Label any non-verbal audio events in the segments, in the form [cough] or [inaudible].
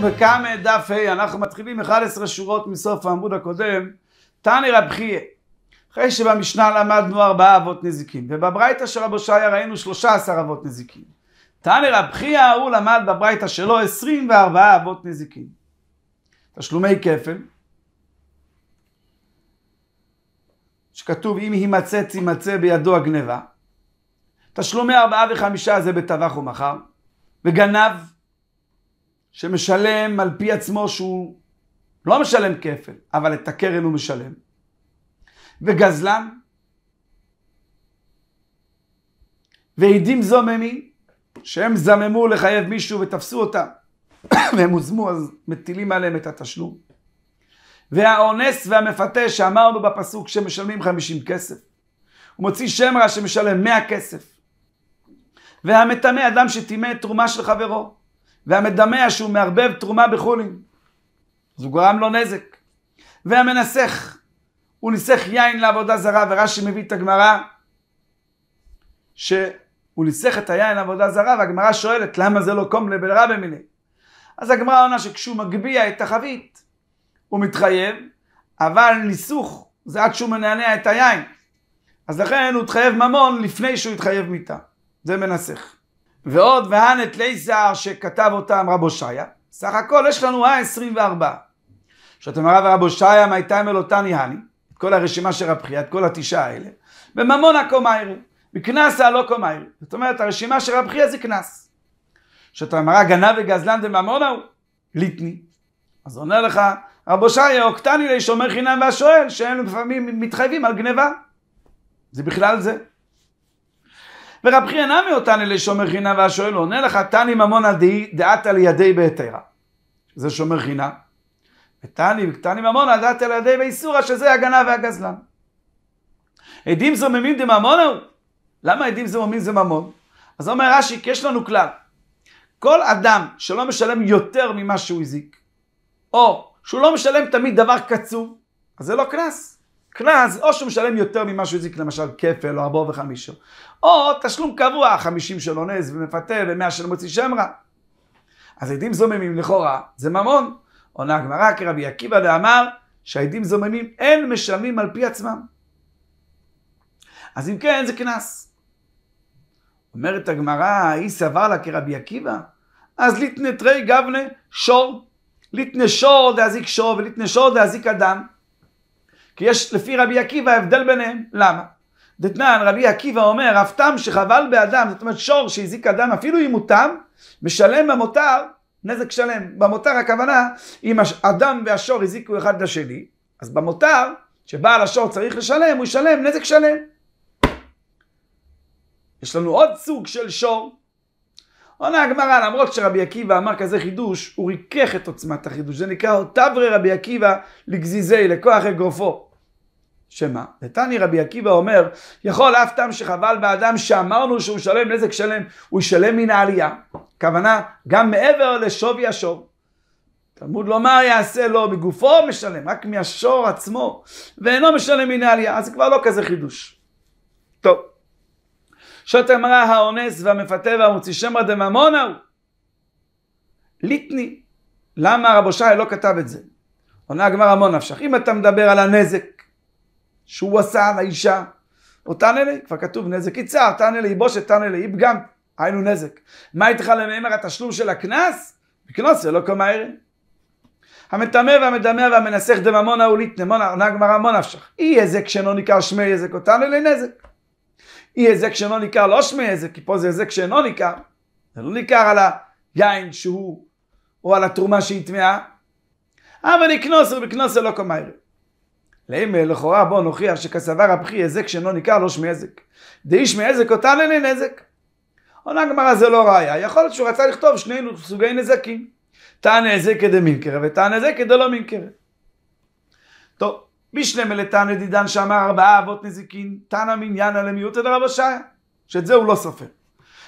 בקמא דף ה', אנחנו מתחילים 11 שורות מסוף העמוד הקודם, תנא רב חייא, אחרי שבמשנה למדנו ארבעה אבות נזיקין, ובברייתא של רבו שעיה ראינו 13 אבות נזיקין, תנא רב חייא הוא למד בברייתא שלו 24 אבות נזיקין, תשלומי כפל, שכתוב אם יימצא תימצא בידו הגניבה. תשלומי ארבעה וחמישה זה בטבח ומחר, וגנב שמשלם על פי עצמו שהוא לא משלם כפל, אבל את הקרן הוא משלם. וגזלן, ועדים זוממים, שהם זממו לחייב מישהו ותפסו אותם, [coughs] והם הוזמו, אז מטילים עליהם את התשלום. והאונס והמפתה שאמרנו בפסוק שמשלמים חמישים כסף. הוא מוציא שם רע שמשלם מאה כסף. והמטמא, אדם שטימא תרומה של חברו, והמדמה שהוא מערבב תרומה בחולין, אז הוא גרם לו נזק. והמנסך, הוא ניסך יין לעבודה זרה, ורש"י מביא את הגמרא, שהוא ניסך את היין לעבודה זרה, והגמרא שואלת למה זה לא קומלה ברבי מיני. אז הגמרא עונה שכשהוא מגביה את החבית, הוא מתחייב, אבל ניסוך זה עד שהוא מנענע את היין. אז לכן הוא התחייב ממון לפני שהוא התחייב מיתה. זה מנסך. ועוד והנת לייזר שכתב אותם רבו הושעיה. סך הכל יש לנו ה-24. זאת אומרת, רב הושעיה מייתם אלותני הני, את כל הרשימה של רב חייא, את כל התשעה האלה, בממון הקומיירי, בקנסה הלא קומיירי. זאת אומרת, הרשימה של רב חייא זה קנס. זאת אומרת, אה, גנב וגזלן דממונה ההוא, ליטני. אז עונה לך, רבו הושעיה, אוקטני לי שומר חינם והשואל, שהם לפעמים מתחייבים על גניבה. זה בכלל זה. ורב חייא נמי אותני לשומר חינם והשואל עונה לך, תני ממון ממונה דעת על ידי בהתרה. זה שומר חינם. ותני ותני ממון על דעת על ידי באיסורה, שזה הגנב והגזלן. עדים זוממים דממונה הוא. למה עדים זוממים זה ממון? אז אומר רש"י, כי יש לנו כלל. כל אדם שלא משלם יותר ממה שהוא הזיק, או שהוא לא משלם תמיד דבר קצוב, אז זה לא קנס. קנס, או שהוא משלם יותר ממה שהוא הזיק, למשל כפל או ארבעו וחמישו, או תשלום קבוע, חמישים של אונס ומפתה ומאה של מוציא שם רע. אז עדים זוממים לכאורה, זה ממון. עונה הגמרא כרבי עקיבא דאמר שהעדים זוממים אין משלמים על פי עצמם. אז אם כן, זה קנס. אומרת הגמרא, היא סבר לה כרבי עקיבא, אז ליתנא גבנה שור. ליתנא שור דאזיק שור וליתנא שור דאזיק אדם. כי יש לפי רבי עקיבא הבדל ביניהם. למה? דתנן, רבי עקיבא אומר, אף תם שחבל באדם, זאת אומרת שור שהזיק אדם, אפילו אם הוא תם, משלם במותר נזק שלם. במותר הכוונה, אם אדם והשור הזיקו אחד לשני, אז במותר, שבעל השור צריך לשלם, הוא ישלם נזק שלם. יש לנו עוד סוג של שור. עונה הגמרא, למרות שרבי עקיבא אמר כזה חידוש, הוא ריכך את עוצמת החידוש. זה נקרא תברי רבי עקיבא לגזיזי, לכוח אגרופו. שמה? נתני רבי עקיבא אומר, יכול אף טעם שחבל באדם שאמרנו שהוא שלם נזק שלם, הוא ישלם מן העלייה. כוונה, גם מעבר לשווי השור. תלמוד לומר לא יעשה לו, לא, מגופו משלם, רק מהשור עצמו, ואינו משלם מן העלייה, אז זה כבר לא כזה חידוש. טוב. שעות אמרה האונס והמפתה והמוציא שמא דממונה ההוא. ליטני, למה רבו שי לא כתב את זה? עונה הגמרא מון נפשך, אם אתה מדבר על הנזק שהוא עשה לאישה. או תענה לי, כבר כתוב נזק יצהר, תענה לי בושת, תענה לי פגם, היינו נזק. מה איתך למימר התשלום של הקנס? בקנוס זה לא כל מהר. המטמא והמדמה והמנסך דממונה וליתנמונה, עונה גמרא מון נפשך. אי הזק שאינו ניכר שמי הזק, או תענה לי נזק. אי הזק שאינו ניכר לא שמי הזק, כי פה זה הזק שאינו ניכר. זה לא ניכר על היין שהוא, או על התרומה שהיא טמאה. אבל לקנוס ובקנוס זה לא כל מהר. לאימא אה, לכאורה בוא נוכיח שכסבר הבכי הזק שאינו ניכר לא שמי הזק. דאיש מעזק אותן אין לא נזק. עונה הגמרא זה לא ראיה, יכול להיות שהוא רצה לכתוב שנינו סוגי נזקים. תענה זה כדי מינקר ותענה זה כדי לא מינקר. טוב, משלמה לתענה דידן שאמר ארבעה אבות נזיקין, תנא מניאנה למיעוטא דרבא שעיה, שאת זה הוא לא סופר.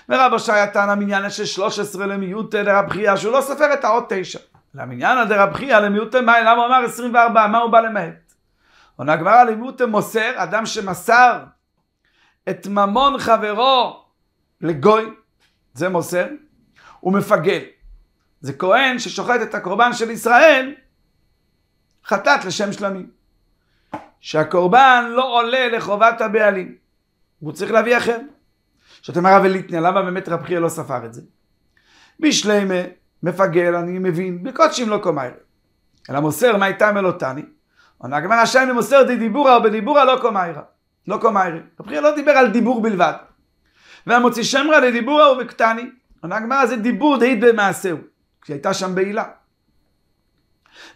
ורבא שעיה תנא מניאנה של 13 למיעוטא דרב חייא, שהוא לא סופר את האות תשע. למניאנה דרבחיה חייא למיעוטא מאי, למה הוא אמר עשרים וארבעה, מה הוא בא למעט? עונה גמרא לימותם מוסר, אדם שמסר את ממון חברו לגוי, זה מוסר, הוא מפגל. זה כהן ששוחט את הקורבן של ישראל, חטאת לשם שלמים. שהקורבן לא עולה לחובת הבעלים, הוא צריך להביא אחר. שאתה אומר הרב ליטניה, למה באמת רב חייא לא ספר את זה? משלימה, מפגל, אני מבין, בקודשים לא קומיירי. אלא מוסר מה הייתה מלוטני, עונה הגמרא השם למוסר דיבורה או בדיבורה לא קומיירה. לא קומיירי. הבחיר לא דיבר על דיבור בלבד. והמוציא שם רע לדיבורה הוא בקטני. עונה הגמרא זה דיבור דהית במעשהו. כי הייתה שם בעילה.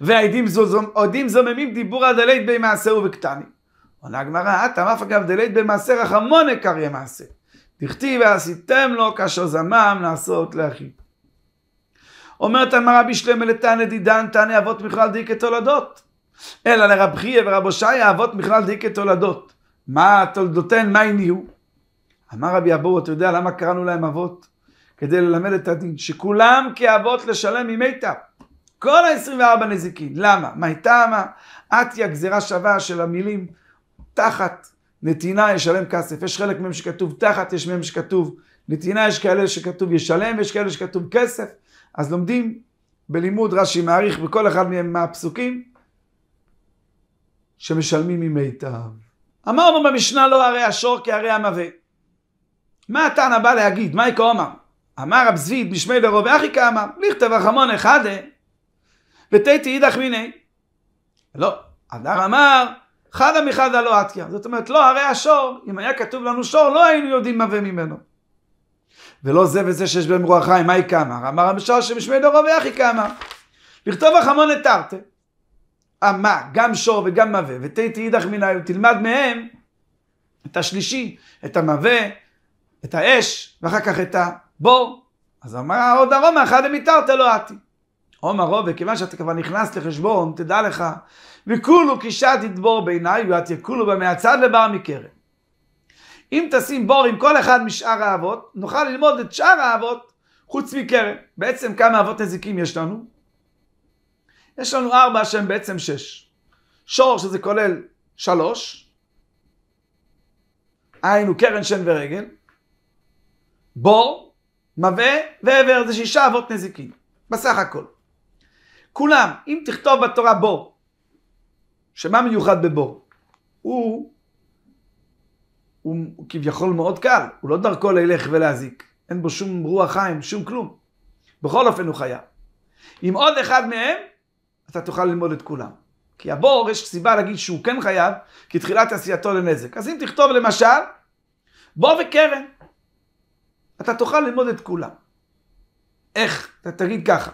והעדים עודים זוממים דיבורה דלית במעשהו בקטני. עונה הגמרא, אתה אף אגב דלית במעשה רחמון רחמונה יהיה מעשה. דכתיב ועשיתם לו כאשר זמם לעשות לאחיו. אומרת המרבי שלמה לתנא דידן תנא אבות מכלל די כתולדות. אלא לרב חייא ורב הושעיה אבות בכלל די כתולדות. מה תולדותיהן, מה הן יהיו? אמר רבי אבו, אתה יודע למה קראנו להם אבות? כדי ללמד את הדין, שכולם כאבות לשלם ממיתה. כל ה-24 נזיקין. למה? מה טעמה? עטיה גזירה שווה של המילים תחת נתינה ישלם כסף. יש חלק מהם שכתוב תחת, יש מהם שכתוב נתינה, יש כאלה שכתוב ישלם, ויש כאלה שכתוב כסף. אז לומדים בלימוד רש"י מעריך בכל אחד מהם מהפסוקים, שמשלמים ממיטב. אמרנו במשנה לא הרי השור כי הרי המווה. מה התנא בא להגיד? מה יקרא אמר? אמר רב זביד בשמי דרוב אחי כאמר, לכתב החמון אחד ותיתי אידך מיני. לא, הדר אמר חדה מחדה לא עתיה. זאת אומרת לא הרי השור, אם היה כתוב לנו שור לא היינו יודעים מווה ממנו. ולא זה וזה שיש בהם רוח חיים, מה היא כאמר? אמר המשל שבשמי דרוב אחי כאמר. לכתוב החמון את תרתי. אמה, גם שור וגם מווה, ותהי אידך מנהיו, תלמד מהם את השלישי, את המווה, את האש, ואחר כך את הבור. אז אמר עוד ארומה, אחד המיתרת לא עתי. עומר רובה, כיוון שאתה כבר נכנס לחשבון, תדע לך, וכולו קישת תדבור בעיניי, ואת יקולו בה מהצד לבר מקרן. אם תשים בור עם כל אחד משאר האבות, נוכל ללמוד את שאר האבות חוץ מקרן. בעצם כמה אבות נזיקים יש לנו? יש לנו ארבע שהם בעצם שש. שור שזה כולל שלוש, היינו קרן, שן ורגל, בור, מבה ועבר, זה שישה אבות נזיקין, בסך הכל. כולם, אם תכתוב בתורה בור, שמה מיוחד בבור? הוא, הוא, הוא כביכול מאוד קל, הוא לא דרכו ללך ולהזיק, אין בו שום רוח חיים, שום כלום. בכל אופן הוא חייב. אם עוד אחד מהם, אתה תוכל ללמוד את כולם. כי הבור, יש סיבה להגיד שהוא כן חייב, כי תחילת עשייתו לנזק. אז אם תכתוב למשל, בור וקרן, אתה תוכל ללמוד את כולם. איך? אתה תגיד ככה.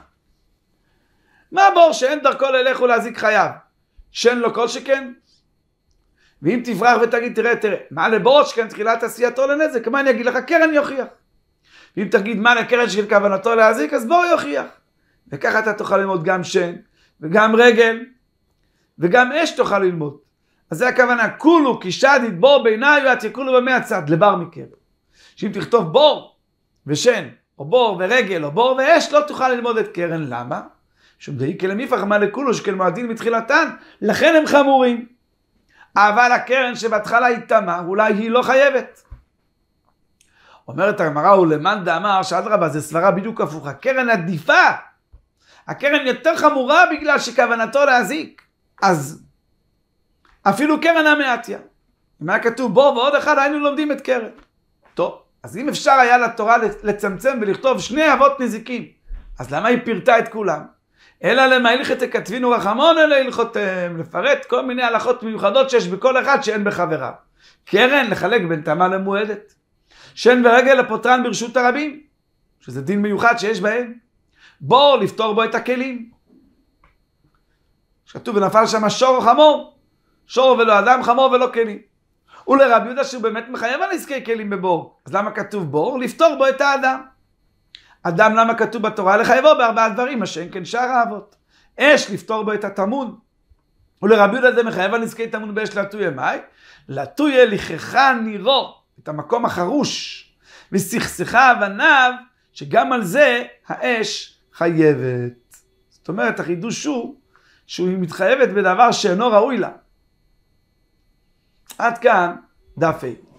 מה הבור שאין דרכו ללכו להזיק חייו? שאין לו כל שכן? ואם תברח ותגיד, תראה, תראה, מה לבור שכן תחילת עשייתו לנזק? מה אני אגיד לך? קרן יוכיח. ואם תגיד, מה לקרן של כוונתו להזיק? אז בור יוכיח. וככה אתה תוכל ללמוד גם שן, וגם רגל, וגם אש תוכל ללמוד. אז זה הכוונה, כולו כי שד ידבור בעיניי ואת יקולו במאה צד, לבר מקרב. שאם תכתוב בור ושן, או בור ורגל, או בור ואש, לא תוכל ללמוד את קרן. למה? שום דאי כלמיפח מה לכולו שכן מועדין מתחילתן, לכן הם חמורים. אבל הקרן שבהתחלה היא תמה, אולי היא לא חייבת. אומרת הגמרא, ולמאן דאמר, שאדרבה, זה סברה בדיוק הפוכה. קרן עדיפה הקרן יותר חמורה בגלל שכוונתו להזיק. אז אפילו קרן המעטיה. אם היה כתוב בו ועוד אחד, היינו לומדים את קרן. טוב, אז אם אפשר היה לתורה לצמצם ולכתוב שני אבות נזיקים, אז למה היא פירטה את כולם? אלא למה תכתבינו רחמון אלא הלכותיהם, לפרט כל מיני הלכות מיוחדות שיש בכל אחד שאין בחבריו. קרן, לחלק בין תמה למועדת. שן ורגל הפותרן ברשות הרבים, שזה דין מיוחד שיש בהם. בור לפתור בו את הכלים. כתוב ונפל שם שור או חמור, שור ולא אדם, חמור ולא כלים. ולרבי יהודה שהוא באמת מחייב על נזקי כלים בבור, אז למה כתוב בור? לפתור בו את האדם. אדם למה כתוב בתורה? לחייבו בארבעה דברים, מה שאין כן שאר האבות. אש לפתור בו את הטמון. ולרבי יהודה זה מחייב על נזקי טמון באש לטויה מאי? לטויה לכחה נירו, את המקום החרוש, וסכסכה עניו, שגם על זה האש חייבת. זאת אומרת, החידוש הוא שהיא מתחייבת בדבר שאינו ראוי לה. עד כאן דף ה'.